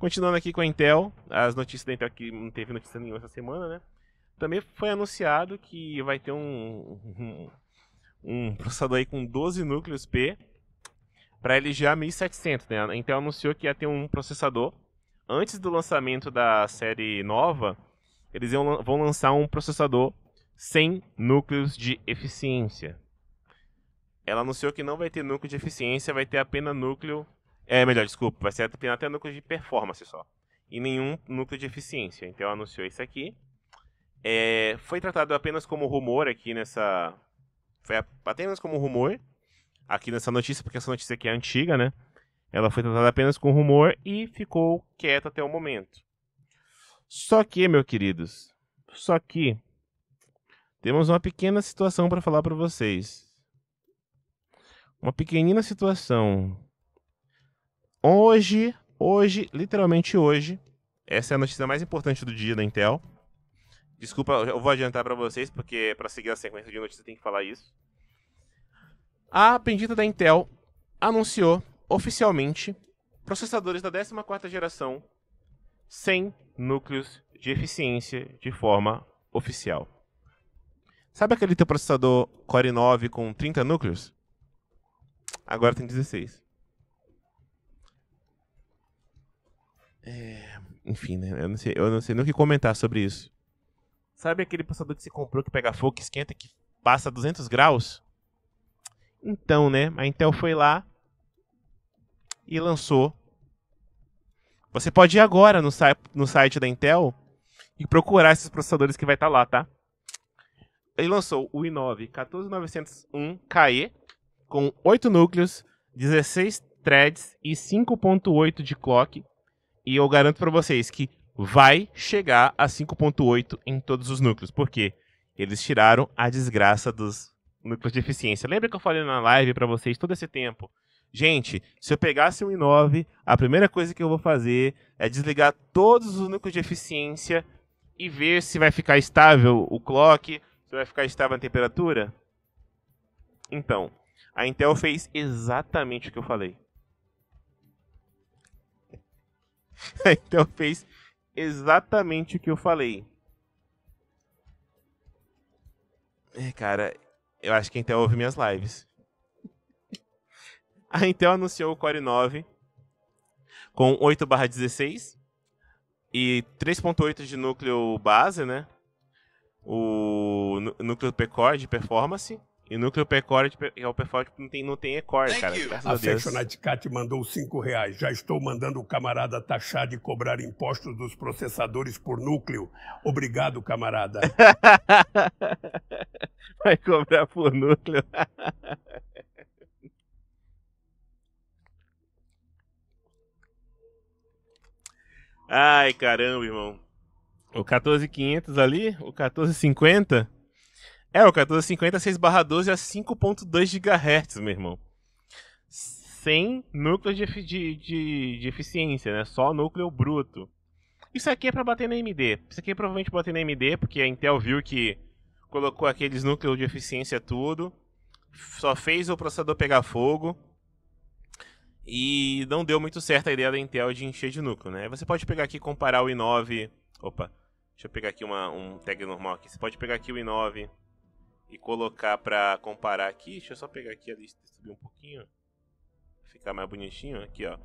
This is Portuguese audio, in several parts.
Continuando aqui com a Intel, as notícias da Intel que não teve notícia nenhuma essa semana, né? Também foi anunciado que vai ter um, um, um processador aí com 12 núcleos P para LGA 1700, né? A Intel anunciou que ia ter um processador antes do lançamento da série nova, eles iam, vão lançar um processador sem núcleos de eficiência. Ela anunciou que não vai ter núcleo de eficiência, vai ter apenas núcleo é, melhor, desculpa, vai ser apenas até núcleo de performance só. E nenhum núcleo de eficiência. Então anunciou isso aqui. É, foi tratado apenas como rumor aqui nessa. Foi apenas como rumor aqui nessa notícia, porque essa notícia aqui é antiga, né? Ela foi tratada apenas com rumor e ficou quieta até o momento. Só que, meus queridos, só que temos uma pequena situação para falar para vocês. Uma pequenina situação Hoje, hoje, literalmente hoje, essa é a notícia mais importante do dia da Intel. Desculpa, eu vou adiantar para vocês, porque para seguir a sequência de notícias tem que falar isso. A bendita da Intel anunciou oficialmente processadores da 14 geração sem núcleos de eficiência de forma oficial. Sabe aquele teu processador Core 9 com 30 núcleos? Agora tem 16. É, enfim, né? Eu não, sei, eu não sei nem o que comentar sobre isso. Sabe aquele passador que você comprou que pega fogo, que esquenta, que passa 200 graus? Então, né? A Intel foi lá e lançou. Você pode ir agora no, no site da Intel e procurar esses processadores que vai estar tá lá, tá? Ele lançou o i9 14901KE com 8 núcleos, 16 threads e 5.8 de clock e eu garanto para vocês que vai chegar a 5.8 em todos os núcleos, porque eles tiraram a desgraça dos núcleos de eficiência. Lembra que eu falei na live para vocês todo esse tempo? Gente, se eu pegasse um i9, a primeira coisa que eu vou fazer é desligar todos os núcleos de eficiência e ver se vai ficar estável o clock, se vai ficar estável a temperatura. Então, a Intel fez exatamente o que eu falei. então fez exatamente o que eu falei. É, cara, eu acho que a Intel ouve minhas lives. A Intel anunciou o Core 9 com 8/16 e 3.8 de núcleo base, né? O núcleo P-Core de performance e núcleo pecore tipo, é o pessoal que tipo, não tem, não tem ecore, Thank cara. A Fashionite Cat mandou 5 reais. Já estou mandando o camarada taxar de cobrar impostos dos processadores por núcleo. Obrigado, camarada. Vai cobrar por núcleo. Ai, caramba, irmão. O 14500 ali, o 1450 é, o 1450 6/12 é a 5.2 GHz, meu irmão. Sem núcleo de, de, de, de, eficiência, né? Só núcleo bruto. Isso aqui é para bater na AMD. Isso aqui é provavelmente bater na AMD, porque a Intel viu que colocou aqueles núcleos de eficiência tudo. Só fez o processador pegar fogo. E não deu muito certo a ideia da Intel de encher de núcleo, né? Você pode pegar aqui e comparar o i9... Opa, deixa eu pegar aqui uma, um tag normal aqui. Você pode pegar aqui o i9 e colocar para comparar aqui, deixa eu só pegar aqui a lista e subir um pouquinho, ficar mais bonitinho aqui, ó.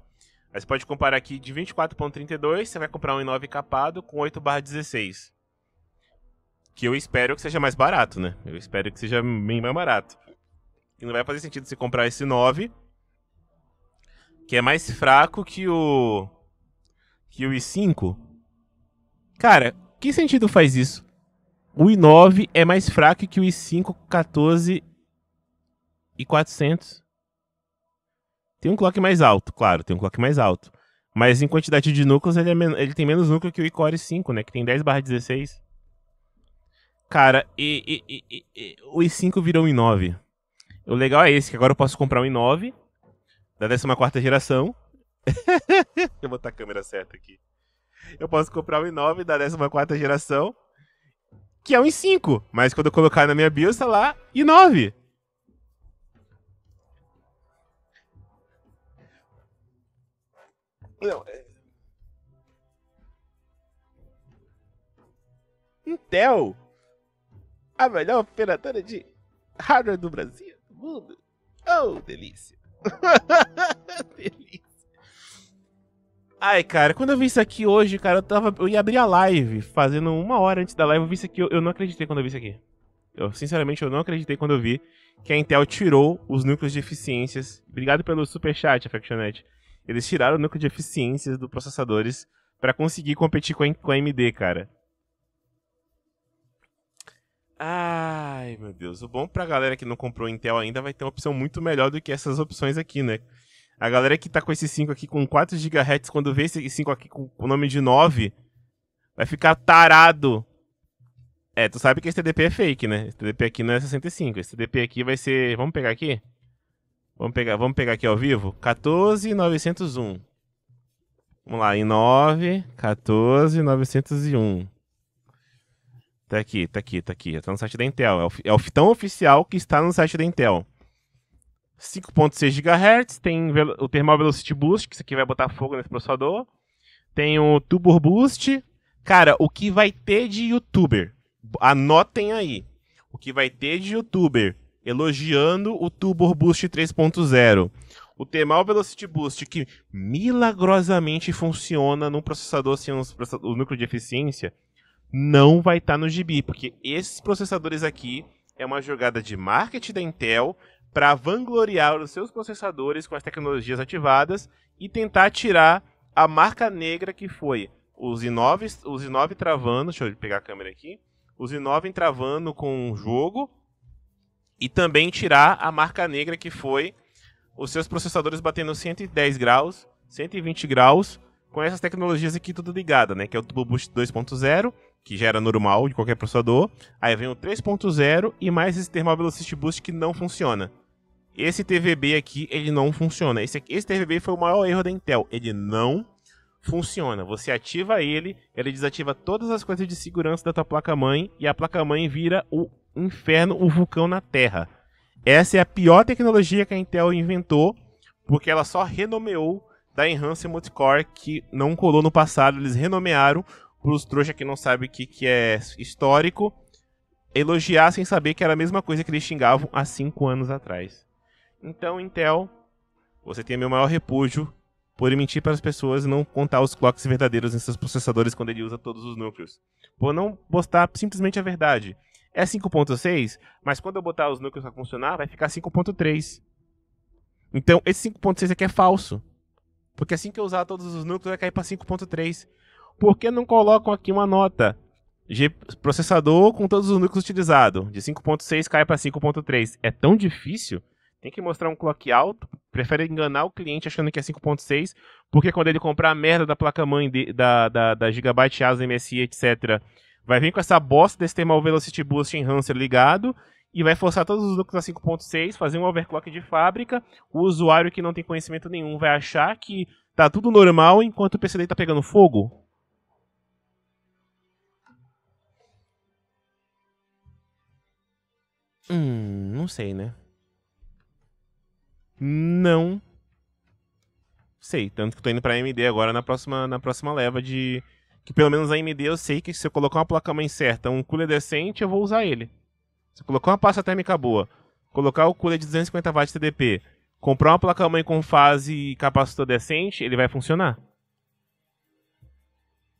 Aí você pode comparar aqui de 24.32, você vai comprar um i9 capado com 8/16. Que eu espero que seja mais barato, né? Eu espero que seja bem mais barato. E não vai fazer sentido você comprar esse 9 que é mais fraco que o que o i5. Cara, que sentido faz isso? O i9 é mais fraco que o i5, 14 e 400. Tem um clock mais alto, claro, tem um clock mais alto. Mas em quantidade de núcleos, ele, é ele tem menos núcleo que o iCore 5, né? Que tem 10 barra 16. Cara, e, e, e, o i5 virou um i9. O legal é esse, que agora eu posso comprar um i9 da 14ª geração. eu vou botar a câmera certa aqui. Eu posso comprar um i9 da 14 geração que é um em 5. Mas quando eu colocar na minha bio, está lá e 9. Não, é- Intel, a melhor operadora de hardware do Brasil, do mundo. Oh, delícia. delícia. Ai, cara, quando eu vi isso aqui hoje, cara, eu tava. Eu ia abrir a live, fazendo uma hora antes da live, eu vi isso aqui. Eu, eu não acreditei quando eu vi isso aqui. Eu, sinceramente, eu não acreditei quando eu vi que a Intel tirou os núcleos de eficiências. Obrigado pelo superchat, Affectionate. Eles tiraram o núcleo de eficiências dos processadores para conseguir competir com a, com a AMD, cara. Ai, meu Deus. O bom pra galera que não comprou Intel ainda vai ter uma opção muito melhor do que essas opções aqui, né? A galera que tá com esse 5 aqui com 4 GHz, quando vê esse 5 aqui com o nome de 9, vai ficar tarado. É, tu sabe que esse TDP é fake, né? Esse TDP aqui não é 65. Esse TDP aqui vai ser. Vamos pegar aqui? Vamos pegar, vamos pegar aqui ao vivo? 14901. Vamos lá, em 9, 14901. Tá aqui, tá aqui, tá aqui. Tá no site da Intel. É o, é o tão oficial que está no site da Intel. 5.6 GHz, tem o Thermal Velocity Boost, que isso aqui vai botar fogo nesse processador. Tem o Turbo Boost. Cara, o que vai ter de youtuber? Anotem aí. O que vai ter de youtuber elogiando o Turbo Boost 3.0. O Thermal Velocity Boost, que milagrosamente funciona num processador sem assim, o núcleo de eficiência, não vai estar tá no GB porque esses processadores aqui é uma jogada de marketing da Intel para vangloriar os seus processadores com as tecnologias ativadas e tentar tirar a marca negra que foi os i9, os i9 travando, deixa eu pegar a câmera aqui, os i9 travando com o jogo e também tirar a marca negra que foi os seus processadores batendo 110 graus, 120 graus com essas tecnologias aqui tudo ligada, né, que é o Turbo Boost 2.0 que gera normal de qualquer processador. Aí vem o 3.0 e mais esse Thermal Velocity Boost que não funciona. Esse TVB aqui, ele não funciona. Esse, esse TVB foi o maior erro da Intel. Ele não funciona. Você ativa ele, ele desativa todas as coisas de segurança da tua placa-mãe e a placa-mãe vira o inferno, o vulcão na Terra. Essa é a pior tecnologia que a Intel inventou, porque ela só renomeou da Enhanced Multicore, que não colou no passado, eles renomearam para os trouxas que não sabem o que, que é histórico, elogiar sem saber que era a mesma coisa que eles xingavam há 5 anos atrás. Então, Intel, você tem meu maior repúdio por mentir para as pessoas e não contar os clocks verdadeiros em seus processadores quando ele usa todos os núcleos. Por não postar simplesmente a verdade. É 5.6, mas quando eu botar os núcleos para funcionar, vai ficar 5.3. Então, esse 5.6 aqui é falso. Porque assim que eu usar todos os núcleos, vai cair para 5.3. Por que não colocam aqui uma nota? G processador com todos os núcleos utilizados. De 5.6 cai para 5.3. É tão difícil tem que mostrar um clock alto, prefere enganar o cliente achando que é 5.6, porque quando ele comprar a merda da placa-mãe da, da, da Gigabyte ASA, MSI, etc., vai vir com essa bosta desse termal Velocity Boost Enhancer ligado e vai forçar todos os núcleos a 5.6, fazer um overclock de fábrica. O usuário que não tem conhecimento nenhum vai achar que tá tudo normal enquanto o pc dele tá pegando fogo. Hum, não sei, né? Não sei. Tanto que estou tô indo pra AMD agora na próxima, na próxima leva de. Que pelo menos a AMD eu sei que se eu colocar uma placa-mãe certa, um cooler decente, eu vou usar ele. Se eu colocar uma pasta térmica boa, colocar o cooler de 250 watts TDP, comprar uma placa-mãe com fase e capacitor decente, ele vai funcionar.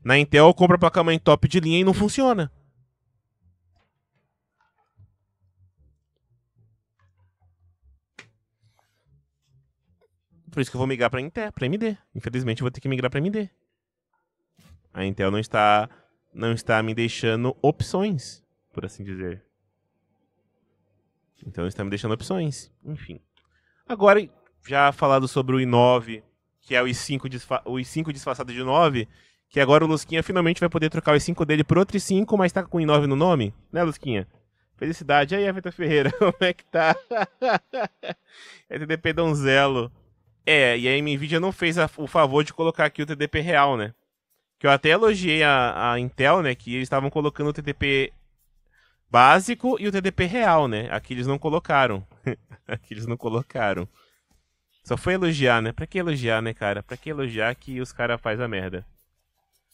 Na Intel, compra placa-mãe top de linha e não funciona. Por isso que eu vou migrar para Intel, para AMD. Infelizmente eu vou ter que migrar para AMD. A Intel não está não está me deixando opções, por assim dizer. Então está me deixando opções, enfim. Agora já falado sobre o i9, que é o i5, disfa o i5 disfarçado de 9, que agora o Lusquinha finalmente vai poder trocar o i5 dele por outro i5, mas tá com o i9 no nome, né, Lusquinha? Felicidade. E aí, Aveta Ferreira, como é que tá? é TDP Donzelo. É, e a Nvidia não fez a, o favor de colocar aqui o TDP real, né? Que eu até elogiei a, a Intel, né? Que eles estavam colocando o TDP básico e o TDP real, né? Aqui eles não colocaram. aqui eles não colocaram. Só foi elogiar, né? Pra que elogiar, né, cara? Pra que elogiar que os caras fazem a merda?